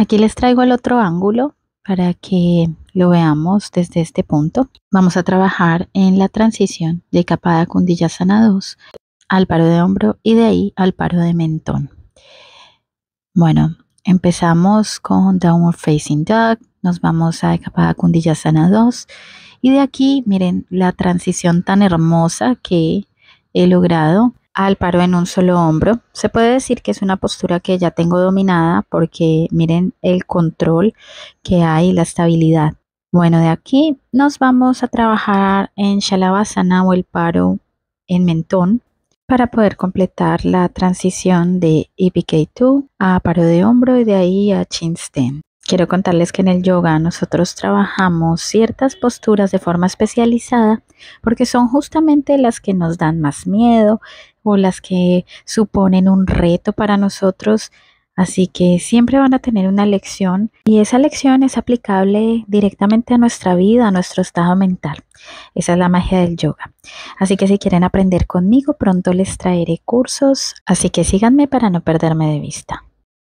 Aquí les traigo el otro ángulo para que lo veamos desde este punto. Vamos a trabajar en la transición de capada sana 2 al paro de hombro y de ahí al paro de mentón. Bueno, empezamos con Downward Facing Dog, nos vamos a capada sana 2 y de aquí miren la transición tan hermosa que he logrado al paro en un solo hombro. Se puede decir que es una postura que ya tengo dominada porque miren el control que hay, la estabilidad. Bueno, de aquí nos vamos a trabajar en Shalabhasana o el paro en mentón para poder completar la transición de EPK2 a paro de hombro y de ahí a chin Quiero contarles que en el yoga nosotros trabajamos ciertas posturas de forma especializada porque son justamente las que nos dan más miedo o las que suponen un reto para nosotros. Así que siempre van a tener una lección y esa lección es aplicable directamente a nuestra vida, a nuestro estado mental. Esa es la magia del yoga. Así que si quieren aprender conmigo, pronto les traeré cursos. Así que síganme para no perderme de vista.